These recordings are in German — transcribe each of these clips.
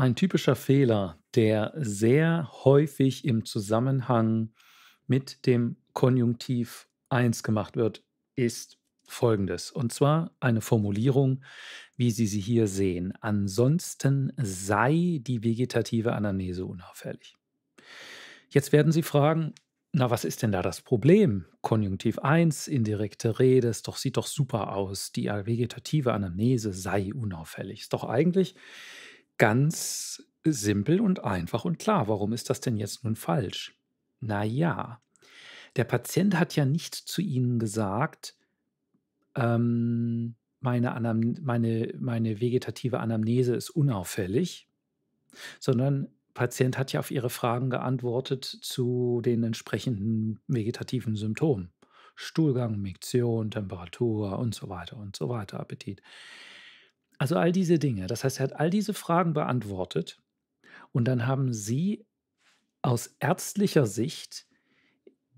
ein typischer Fehler, der sehr häufig im Zusammenhang mit dem Konjunktiv 1 gemacht wird, ist folgendes. Und zwar eine Formulierung, wie Sie sie hier sehen. Ansonsten sei die vegetative Anamnese unauffällig. Jetzt werden Sie fragen, na, was ist denn da das Problem? Konjunktiv 1, indirekte Rede, es doch, sieht doch super aus. Die vegetative Anamnese sei unauffällig. Ist doch eigentlich ganz simpel und einfach und klar. Warum ist das denn jetzt nun falsch? Naja, der Patient hat ja nicht zu Ihnen gesagt, ähm, meine, Anam meine, meine vegetative Anamnese ist unauffällig, sondern Patient hat ja auf Ihre Fragen geantwortet zu den entsprechenden vegetativen Symptomen. Stuhlgang, Miktion, Temperatur und so weiter und so weiter, Appetit. Also all diese Dinge. Das heißt, er hat all diese Fragen beantwortet und dann haben Sie aus ärztlicher Sicht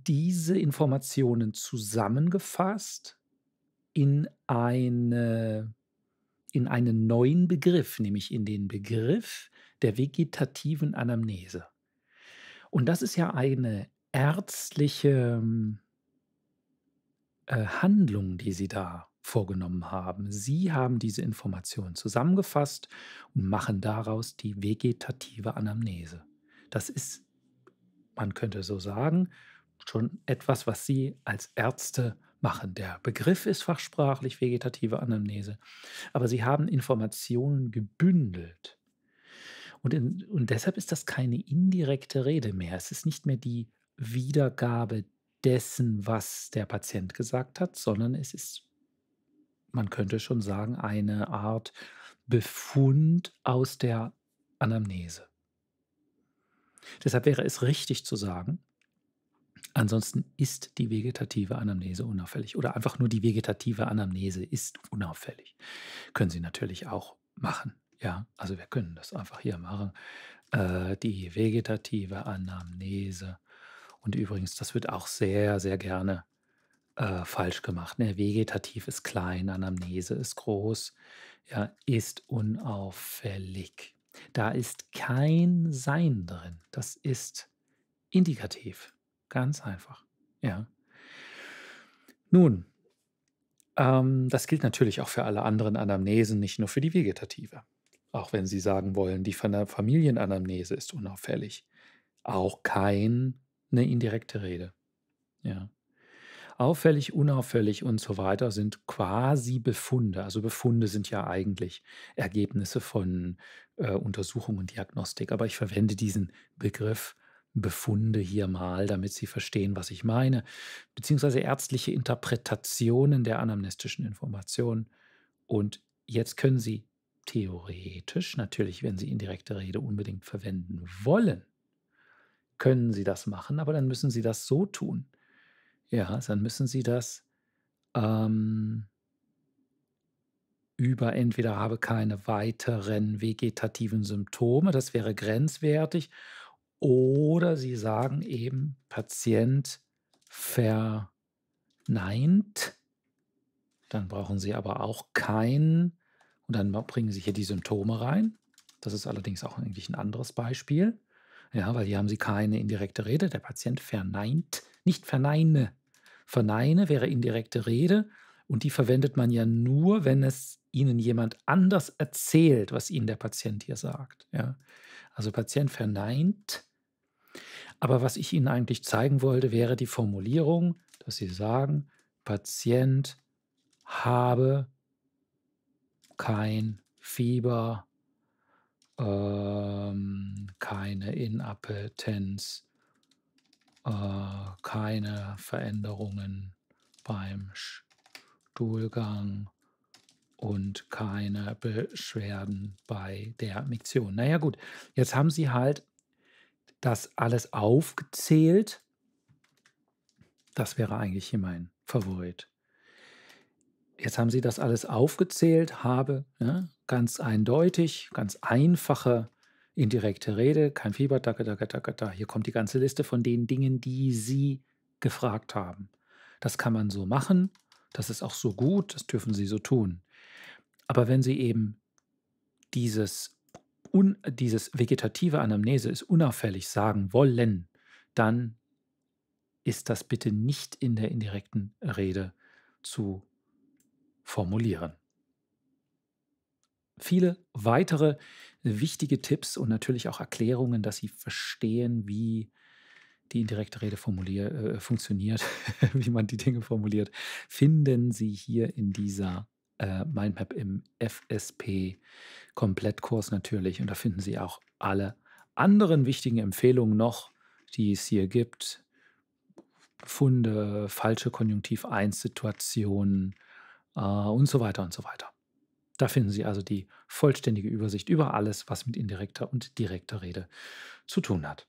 diese Informationen zusammengefasst in, eine, in einen neuen Begriff, nämlich in den Begriff der vegetativen Anamnese. Und das ist ja eine ärztliche ähm, äh, Handlung, die Sie da vorgenommen haben. Sie haben diese Informationen zusammengefasst und machen daraus die vegetative Anamnese. Das ist, man könnte so sagen, schon etwas, was Sie als Ärzte machen. Der Begriff ist fachsprachlich vegetative Anamnese, aber Sie haben Informationen gebündelt. Und, in, und deshalb ist das keine indirekte Rede mehr. Es ist nicht mehr die Wiedergabe dessen, was der Patient gesagt hat, sondern es ist man könnte schon sagen, eine Art Befund aus der Anamnese. Deshalb wäre es richtig zu sagen, ansonsten ist die vegetative Anamnese unauffällig oder einfach nur die vegetative Anamnese ist unauffällig. Können Sie natürlich auch machen. Ja, also wir können das einfach hier machen. Äh, die vegetative Anamnese. Und übrigens, das wird auch sehr, sehr gerne äh, falsch gemacht. Ne? Vegetativ ist klein, Anamnese ist groß, ja, ist unauffällig. Da ist kein Sein drin. Das ist indikativ. Ganz einfach. Ja. Nun, ähm, das gilt natürlich auch für alle anderen Anamnesen, nicht nur für die vegetative. Auch wenn Sie sagen wollen, die Familienanamnese ist unauffällig. Auch keine indirekte Rede. Ja. Auffällig, unauffällig und so weiter sind quasi Befunde. Also Befunde sind ja eigentlich Ergebnisse von äh, Untersuchung und Diagnostik. Aber ich verwende diesen Begriff Befunde hier mal, damit Sie verstehen, was ich meine, beziehungsweise ärztliche Interpretationen der anamnestischen Informationen. Und jetzt können Sie theoretisch, natürlich, wenn Sie indirekte Rede unbedingt verwenden wollen, können Sie das machen, aber dann müssen Sie das so tun, ja, dann müssen Sie das ähm, über entweder habe keine weiteren vegetativen Symptome, das wäre grenzwertig, oder Sie sagen eben Patient verneint, dann brauchen Sie aber auch keinen und dann bringen Sie hier die Symptome rein. Das ist allerdings auch eigentlich ein anderes Beispiel. Ja, weil hier haben Sie keine indirekte Rede. Der Patient verneint, nicht verneine Verneine wäre indirekte Rede und die verwendet man ja nur, wenn es Ihnen jemand anders erzählt, was Ihnen der Patient hier sagt. Ja. Also Patient verneint. Aber was ich Ihnen eigentlich zeigen wollte, wäre die Formulierung, dass Sie sagen, Patient habe kein Fieber, ähm, keine Inappetenz, äh, keine Veränderungen beim Stuhlgang und keine Beschwerden bei der Miktion. Naja gut, jetzt haben sie halt das alles aufgezählt. Das wäre eigentlich hier mein Favorit. Jetzt haben sie das alles aufgezählt, habe ja, ne, ganz eindeutig, ganz einfache indirekte Rede, kein Fieber, da, da, da, da, da. Hier kommt die ganze Liste von den Dingen, die Sie gefragt haben. Das kann man so machen, das ist auch so gut, das dürfen Sie so tun. Aber wenn Sie eben dieses, un, dieses vegetative Anamnese ist unauffällig sagen wollen, dann ist das bitte nicht in der indirekten Rede zu formulieren viele weitere wichtige Tipps und natürlich auch Erklärungen, dass Sie verstehen, wie die indirekte Rede äh, funktioniert, wie man die Dinge formuliert, finden Sie hier in dieser äh, Mindmap im FSP Komplettkurs natürlich. Und da finden Sie auch alle anderen wichtigen Empfehlungen noch, die es hier gibt. Funde, falsche Konjunktiv-1-Situationen äh, und so weiter und so weiter. Da finden Sie also die vollständige Übersicht über alles, was mit indirekter und direkter Rede zu tun hat.